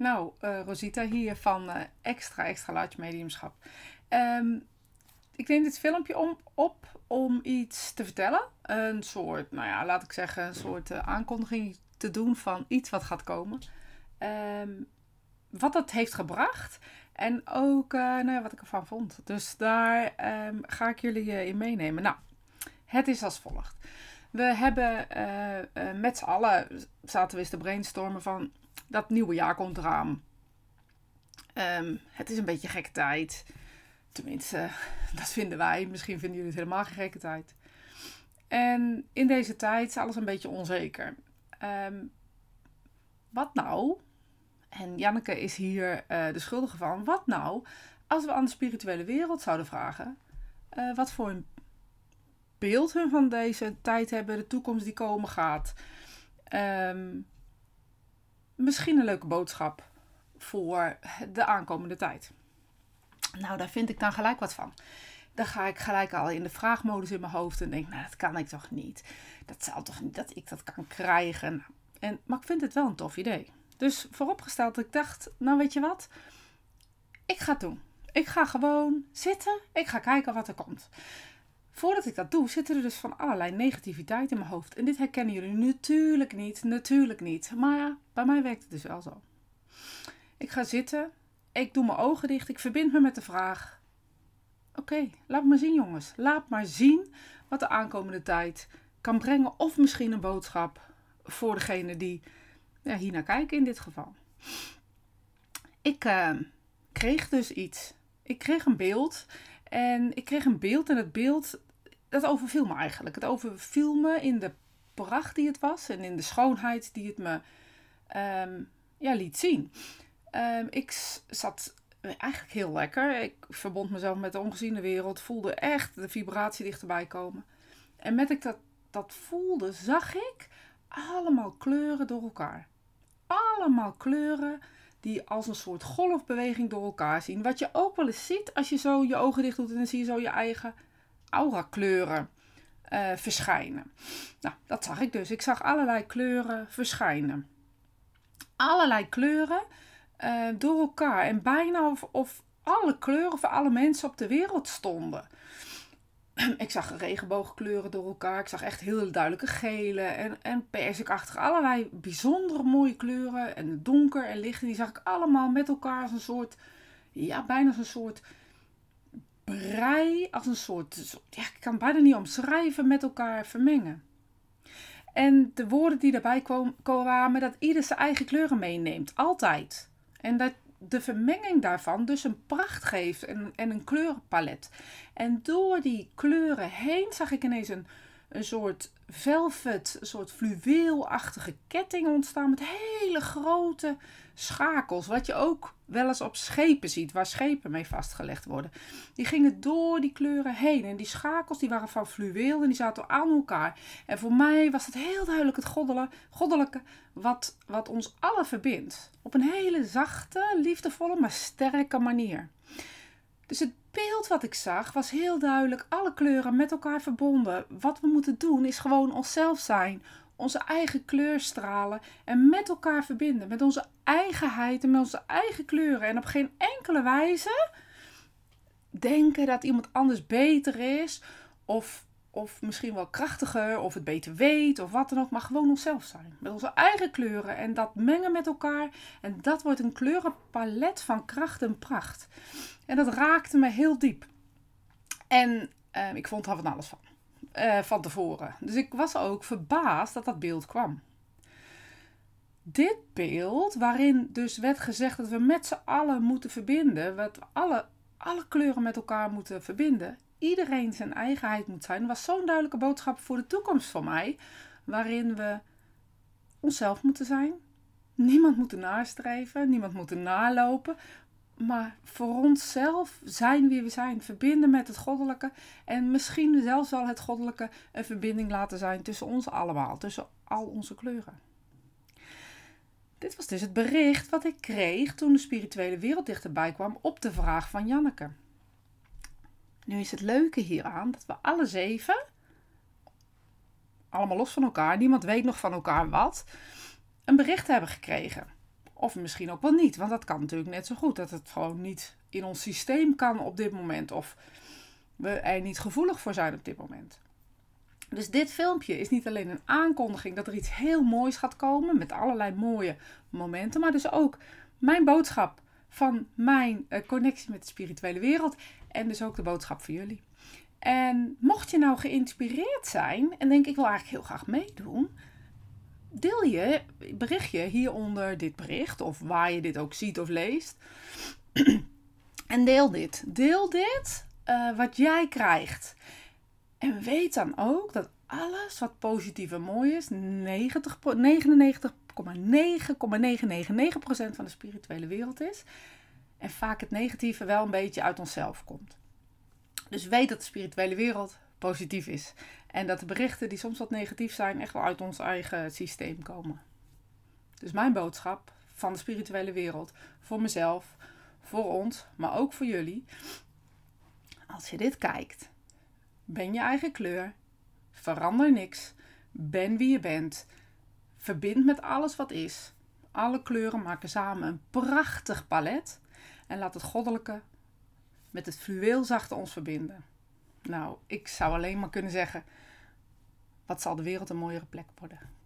Nou, eh, Rosita hier van eh, Extra Extra Large Mediumschap. Ehm, ik neem dit filmpje om, op om iets te vertellen. Een soort, nou ja, laat ik zeggen, een soort eh, aankondiging te doen van iets wat gaat komen. Ehm, wat dat heeft gebracht en ook nou ja, wat ik ervan vond. Dus daar ehm, ga ik jullie in meenemen. Nou, het is als volgt. We hebben met z'n allen zaten we eens te brainstormen van dat nieuwe jaar komt eraan. Ehm, het is een beetje gekke tijd. Tenminste, dat vinden wij. Misschien vinden jullie het helemaal geen gekke tijd. En in deze tijd is alles een beetje onzeker. Ehm, wat nou? En Janneke is hier eh, de schuldige van. Wat nou als we aan de spirituele wereld zouden vragen eh, wat voor een beeld hun van deze tijd hebben, de toekomst die komen gaat. Um, misschien een leuke boodschap voor de aankomende tijd. Nou, daar vind ik dan gelijk wat van. Dan ga ik gelijk al in de vraagmodus in mijn hoofd en denk, nou, dat kan ik toch niet. Dat zal toch niet dat ik dat kan krijgen. En, maar ik vind het wel een tof idee. Dus vooropgesteld, ik dacht, nou weet je wat, ik ga het doen. Ik ga gewoon zitten, ik ga kijken wat er komt. Voordat ik dat doe, zitten er dus van allerlei negativiteit in mijn hoofd. En dit herkennen jullie natuurlijk niet, natuurlijk niet. Maar ja, bij mij werkt het dus wel zo. Ik ga zitten, ik doe mijn ogen dicht, ik verbind me met de vraag: Oké, laat maar zien, jongens. Laat maar zien wat de aankomende tijd kan brengen. Of misschien een boodschap voor degene die ja, naar kijken in dit geval. Ik eh, kreeg dus iets. Ik kreeg een beeld en ik kreeg een beeld en het beeld, dat overviel me eigenlijk. Het overviel me in de pracht die het was en in de schoonheid die het me ehm, ja, liet zien. Ehm, ik zat eigenlijk heel lekker. Ik verbond mezelf met de ongeziene wereld, voelde echt de vibratie dichterbij komen. En met ik dat, dat voelde, zag ik allemaal kleuren door elkaar. Allemaal kleuren die als een soort golfbeweging door elkaar zien. Wat je ook wel eens ziet als je zo je ogen dicht doet en dan zie je zo je eigen aura kleuren eh, verschijnen. Nou, dat zag ik dus. Ik zag allerlei kleuren verschijnen. Allerlei kleuren eh, door elkaar. En bijna of alle kleuren van alle mensen op de wereld stonden. ik zag regenboogkleuren door elkaar. Ik zag echt heel duidelijke gele en, en persikachtig. Allerlei bijzondere mooie kleuren. En donker en licht. En die zag ik allemaal met elkaar als een soort... Ja, bijna als een soort brei. Als een soort... Ja, ik kan het bijna niet omschrijven. Met elkaar vermengen. En de woorden die daarbij kwamen, dat ieder zijn eigen kleuren meeneemt. Altijd. En dat de vermenging daarvan dus een pracht geeft en, en een kleurenpalet. En door die kleuren heen zag ik ineens een een soort velvet, een soort fluweelachtige ketting ontstaan met hele grote schakels. Wat je ook wel eens op schepen ziet, waar schepen mee vastgelegd worden. Die gingen door die kleuren heen en die schakels die waren van fluweel en die zaten aan elkaar. En voor mij was het heel duidelijk het goddelijke, goddelijke wat, wat ons allen verbindt. Op een hele zachte, liefdevolle, maar sterke manier. Dus het beeld wat ik zag was heel duidelijk alle kleuren met elkaar verbonden. Wat we moeten doen is gewoon onszelf zijn, onze eigen kleur stralen en met elkaar verbinden. Met onze eigenheid en met onze eigen kleuren. En op geen enkele wijze denken dat iemand anders beter is of of misschien wel krachtiger of het beter weet of wat dan ook, maar gewoon onszelf zijn. Met onze eigen kleuren en dat mengen met elkaar. En dat wordt een kleurenpalet van kracht en pracht. En dat raakte me heel diep. En ehm, ik vond daar van alles van. Eh, van tevoren. Dus ik was ook verbaasd dat dat beeld kwam. Dit beeld, waarin dus werd gezegd dat we met z'n allen moeten verbinden, wat alle, alle kleuren met elkaar moeten verbinden, iedereen zijn eigenheid moet zijn, was zo'n duidelijke boodschap voor de toekomst van mij. Waarin we onszelf moeten zijn. Niemand moet nastreven, niemand moet nalopen. Maar voor onszelf zijn wie we zijn, verbinden met het goddelijke. En misschien zelfs zal het goddelijke een verbinding laten zijn tussen ons allemaal, tussen al onze kleuren. Dit was dus het bericht wat ik kreeg toen de spirituele wereld dichterbij kwam op de vraag van Janneke. Nu is het leuke hieraan dat we alle zeven, allemaal los van elkaar, niemand weet nog van elkaar wat, een bericht hebben gekregen. Of misschien ook wel niet, want dat kan natuurlijk net zo goed dat het gewoon niet in ons systeem kan op dit moment. Of we er niet gevoelig voor zijn op dit moment. Dus dit filmpje is niet alleen een aankondiging dat er iets heel moois gaat komen met allerlei mooie momenten, maar dus ook mijn boodschap van mijn eh, connectie met de spirituele wereld en dus ook de boodschap voor jullie. En mocht je nou geïnspireerd zijn en denk ik wil eigenlijk heel graag meedoen, deel je berichtje hieronder dit bericht of waar je dit ook ziet of leest. en deel dit. Deel dit eh, wat jij krijgt. En weet dan ook dat alles wat positief en mooi is, 99,999% van de spirituele wereld is. En vaak het negatieve wel een beetje uit onszelf komt. Dus weet dat de spirituele wereld positief is. En dat de berichten die soms wat negatief zijn, echt wel uit ons eigen systeem komen. Dus mijn boodschap van de spirituele wereld voor mezelf, voor ons, maar ook voor jullie. Als je dit kijkt, ben je eigen kleur, Verander niks. Ben wie je bent. Verbind met alles wat is. Alle kleuren maken samen een prachtig palet. En laat het goddelijke met het fluweelzachte ons verbinden. Nou, ik zou alleen maar kunnen zeggen: wat zal de wereld een mooiere plek worden?